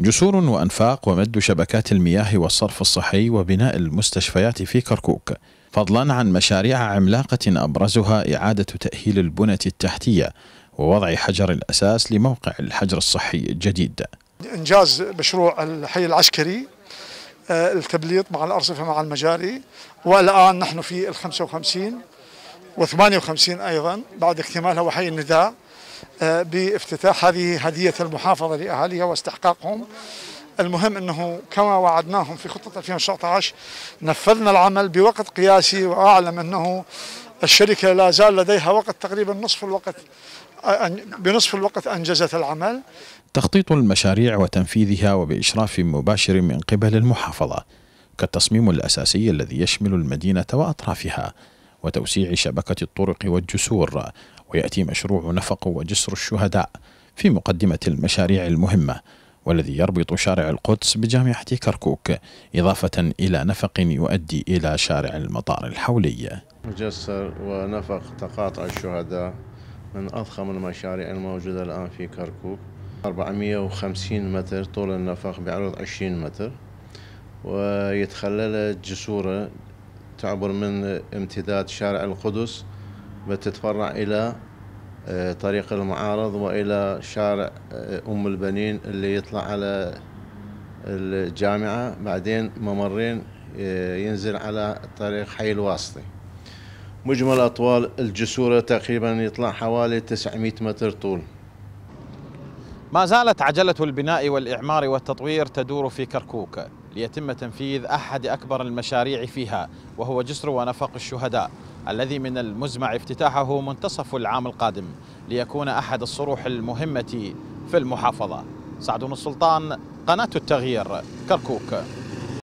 جسور وأنفاق ومد شبكات المياه والصرف الصحي وبناء المستشفيات في كركوك فضلا عن مشاريع عملاقة أبرزها إعادة تأهيل البنة التحتية ووضع حجر الأساس لموقع الحجر الصحي الجديد إنجاز مشروع الحي العسكري آه، التبليط مع الأرصفة مع المجاري والآن نحن في ال 55 و 58 أيضا بعد اكتمالها وحي النداء بافتتاح هذه هدية المحافظة لأهاليها واستحقاقهم المهم أنه كما وعدناهم في خطة 2019 نفذنا العمل بوقت قياسي وأعلم أنه الشركة لا زال لديها وقت تقريبا نصف الوقت بنصف الوقت أنجزت العمل تخطيط المشاريع وتنفيذها وبإشراف مباشر من قبل المحافظة كالتصميم الأساسي الذي يشمل المدينة وأطرافها وتوسيع شبكة الطرق والجسور ويأتي مشروع نفق وجسر الشهداء في مقدمة المشاريع المهمة والذي يربط شارع القدس بجامعة كركوك إضافة إلى نفق يؤدي إلى شارع المطار الحولي مجسر ونفق تقاطع الشهداء من أضخم المشاريع الموجودة الآن في كركوك 450 متر طول النفق بعرض 20 متر ويتخللها جسوره تعبر من امتداد شارع القدس بتتفرع إلى آه، طريق المعارض وإلى شارع آه، أم البنين اللي يطلع على الجامعة بعدين ممرين آه، ينزل على طريق حي الواسطي مجمل أطوال الجسور تقريبا يطلع حوالي 900 متر طول ما زالت عجلة البناء والإعمار والتطوير تدور في كركوك ليتم تنفيذ أحد أكبر المشاريع فيها وهو جسر ونفق الشهداء الذي من المزمع افتتاحه منتصف العام القادم ليكون أحد الصروح المهمة في المحافظة سعد السلطان قناة التغيير كركوك